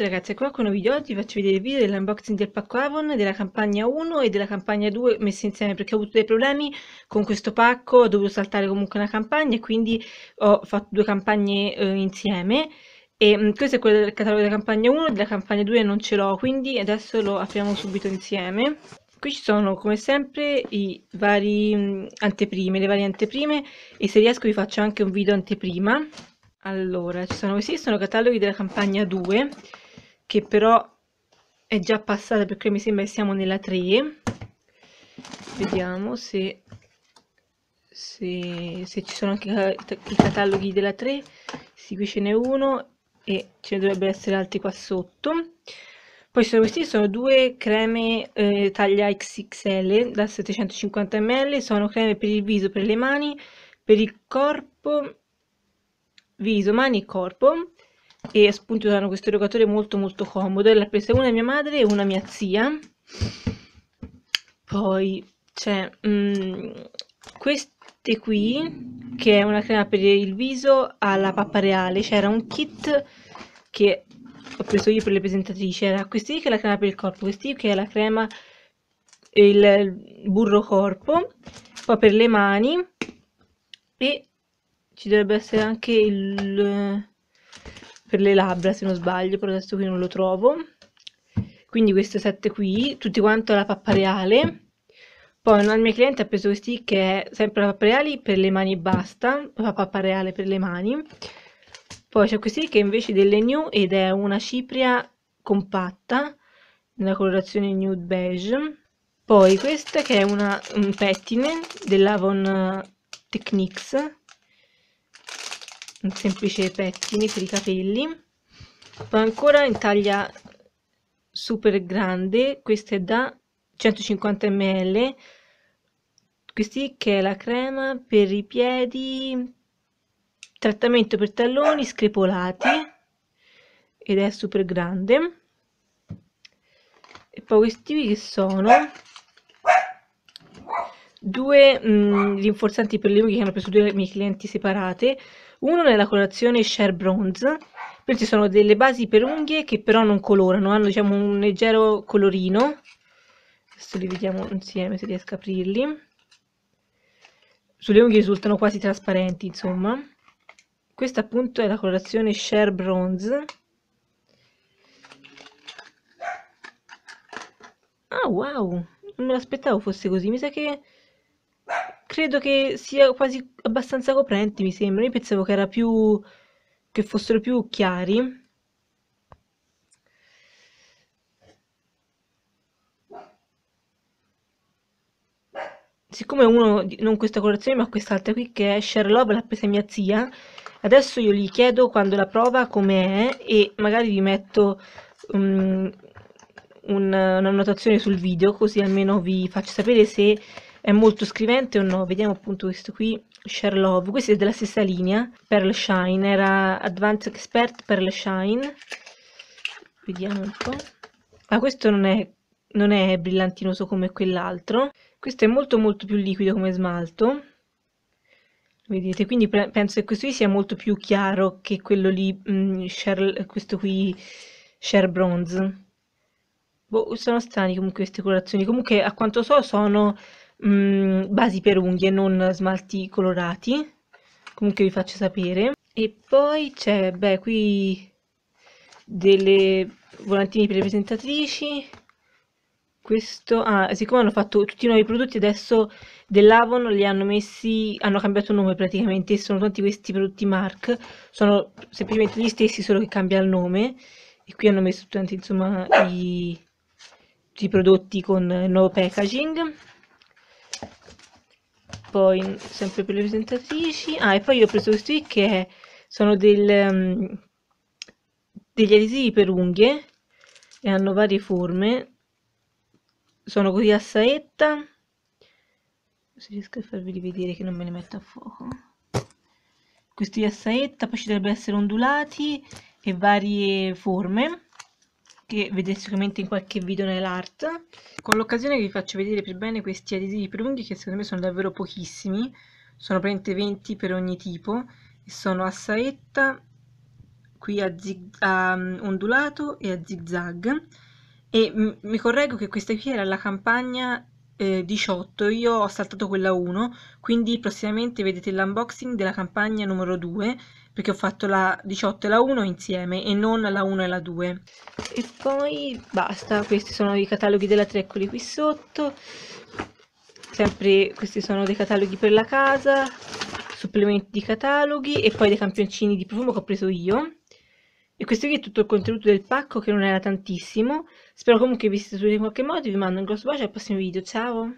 tutti esatto, ragazzi, ecco qua con un video, oggi vi faccio vedere il video dell'unboxing del pacco Avon, della campagna 1 e della campagna 2 messe insieme perché ho avuto dei problemi con questo pacco, ho dovuto saltare comunque una campagna e quindi ho fatto due campagne eh, insieme e mh, mm, questo è quello del catalogo della campagna 1 e della campagna 2 non ce l'ho quindi adesso lo apriamo subito insieme Qui ci sono come sempre i vari mh, mm, anteprime, le varie anteprime e se riesco vi faccio anche un video anteprima allora, ci sono, questi sono cataloghi della campagna 2 che però è già passata perché mi sembra che siamo nella 3 vediamo se, se, se ci sono anche i cataloghi della 3 sì qui ce n'è uno e ce ne dovrebbero essere altri qua sotto poi sono questi sono due creme eh, taglia XXL da 750 ml sono creme per il viso per le mani per il corpo viso mani e corpo e appunto erano questo erogatore molto molto comodo e l'ha presa una mia madre e una mia zia poi c'è cioè, queste qui che è una crema per il viso alla pappa reale c'era un kit che ho preso io per le presentatrici era questi che è la crema per il corpo questi che è la crema il burro corpo poi per le mani e ci dovrebbe essere anche il per le labbra se non sbaglio, però adesso qui non lo trovo. Quindi queste sette qui, tutti quanto alla pappa reale. Poi una mia cliente ha preso questi che è sempre la pappa reale per le mani e basta, la pappa reale per le mani. Poi c'è questi che è invece delle new ed è una cipria compatta nella colorazione nude beige. Poi questa che è una, un pettine dell'Avon eh, Techniques un semplice pettine per i capelli poi ancora in taglia super grande questa è da 150 ml questi che è la crema per i piedi trattamento per talloni screpolati ed è super grande e poi questi che sono due mh, mm, rinforzanti per le unghie che hanno preso due miei clienti separate uno nella colorazione Share Bronze, queste sono delle basi per unghie che però non colorano, hanno diciamo un leggero colorino, adesso li vediamo insieme se riesco a aprirli, sulle unghie risultano quasi trasparenti insomma, questa appunto è la colorazione Share Bronze, ah wow, non me l'aspettavo fosse così, mi sa che credo che sia quasi abbastanza coprente, mi sembra. Io pensavo che era più che fossero più chiari. Siccome uno, non questa colorazione ma quest'altra qui che è Sherlock, l'ha presa mia zia, adesso io gli chiedo quando la prova com'è e magari vi metto um, un, una notazione sul video così almeno vi faccio sapere se è molto scrivente o no. Vediamo appunto questo qui, Share Love. Questo è della stessa linea, Pearl Shine, era Advanced Expert Pearl Shine. Vediamo un po'. Ma questo non è, non è brillantinoso come quell'altro. Questo è molto molto più liquido come smalto. Vedete, quindi penso che questo qui sia molto più chiaro che quello lì, mh, mm, Share, questo qui, Share Bronze. Boh, sono strani comunque queste colorazioni. Comunque, a quanto so, sono mh, mm, basi per unghie, non smalti colorati. Comunque vi faccio sapere. E poi c'è, beh, qui delle volantini per le presentatrici. Questo, ah, siccome hanno fatto tutti i nuovi prodotti, adesso dell'Avon li hanno messi, hanno cambiato nome praticamente, sono tutti questi prodotti MARC, sono semplicemente gli stessi, solo che cambia il nome. E qui hanno messo tutti, insomma, i, i prodotti con il nuovo packaging poi sempre per le presentatrici ah e poi io ho preso questi che sono del, um, degli adesivi per unghie e hanno varie forme sono così a saetta se riesco a farvi vedere che non me ne metto a fuoco questi a saetta poi ci dovrebbero essere ondulati e varie forme che vedete sicuramente in qualche video nell'art. Con l'occasione vi faccio vedere per bene questi adesivi per unghie che secondo me sono davvero pochissimi, sono praticamente 20 per ogni tipo, e sono a saetta, qui a, zig a mm, ondulato e a zigzag E mi correggo che questa qui era la campagna eh, 18 io ho saltato quella 1, quindi prossimamente vedete l'unboxing della campagna numero 2 perché ho fatto la 18 e la 1 insieme e non la 1 e la 2 e poi basta questi sono i cataloghi della 3 eccoli qui sotto sempre questi sono dei cataloghi per la casa supplementi di cataloghi e poi dei campioncini di profumo che ho preso io e questo qui è tutto il contenuto del pacco che non era tantissimo. Spero comunque vi sia stato utile in qualche modo. Vi mando un grosso bacio al prossimo video. Ciao!